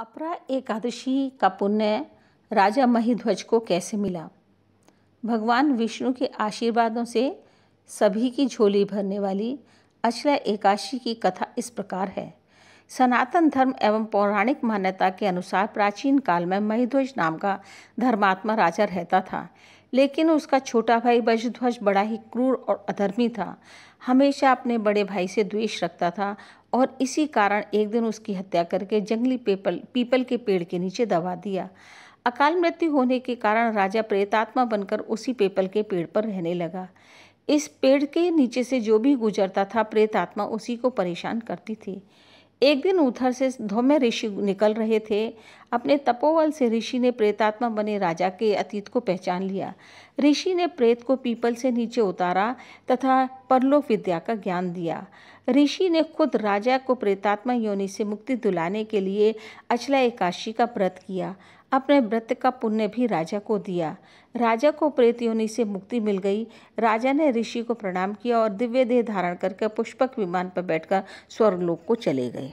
अपरा एकादशी का पुण्य राजा महीध्वज को कैसे मिला भगवान विष्णु के आशीर्वादों से सभी की झोली भरने वाली अचला एकादशी की कथा इस प्रकार है सनातन धर्म एवं पौराणिक मान्यता के अनुसार प्राचीन काल में महिध्वज नाम का धर्मात्मा राजा रहता था लेकिन उसका छोटा भाई बजध्वज बड़ा ही क्रूर और अधर्मी था हमेशा अपने बड़े भाई से द्वेष रखता था और इसी कारण एक दिन उसकी हत्या करके जंगली पीपल पीपल के पेड़ के नीचे दबा दिया अकाल मृत्यु होने के कारण राजा प्रेतात्मा बनकर उसी पीपल के पेड़ पर रहने लगा इस पेड़ के नीचे से जो भी गुजरता था प्रेतात्मा उसी को परेशान करती थी एक दिन उधर से धोम्य ऋषि निकल रहे थे अपने तपोवल से ऋषि ने प्रेतात्मा बने राजा के अतीत को पहचान लिया ऋषि ने प्रेत को पीपल से नीचे उतारा तथा परलोक विद्या का ज्ञान दिया ऋषि ने खुद राजा को प्रेतात्मा योनि से मुक्ति दिलाने के लिए अचला एकाशी का व्रत किया अपने व्रत का पुण्य भी राजा को दिया राजा को प्रेत योनि से मुक्ति मिल गई राजा ने ऋषि को प्रणाम किया और दिव्य देह धारण करके पुष्पक विमान पर बैठकर स्वर्गलोक को चले गए